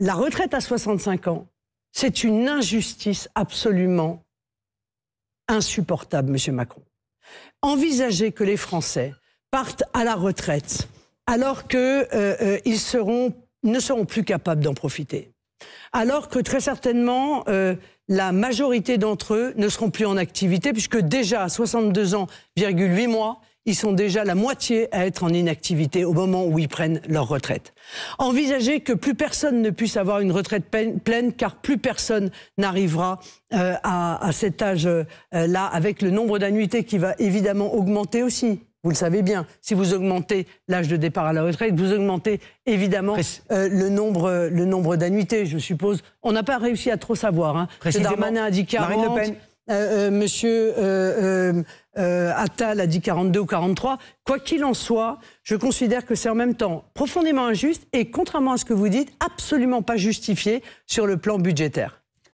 la retraite à 65 ans, c'est une injustice absolument insupportable, Monsieur Macron. Envisager que les Français partent à la retraite alors qu'ils euh, euh, ne seront plus capables d'en profiter, alors que très certainement, euh, la majorité d'entre eux ne seront plus en activité, puisque déjà à 62 ans, 8 mois, ils sont déjà la moitié à être en inactivité au moment où ils prennent leur retraite. Envisager que plus personne ne puisse avoir une retraite pleine, car plus personne n'arrivera euh, à, cet âge-là, euh, avec le nombre d'annuités qui va évidemment augmenter aussi. Vous le savez bien, si vous augmentez l'âge de départ à la retraite, vous augmentez évidemment euh, le nombre, le nombre d'annuités, je suppose. On n'a pas réussi à trop savoir. Hein. Darmanin a dit 40. Marine euh, euh, monsieur Attal a dit 42 ou 43. Quoi qu'il en soit, je considère que c'est en même temps profondément injuste et, contrairement à ce que vous dites, absolument pas justifié sur le plan budgétaire.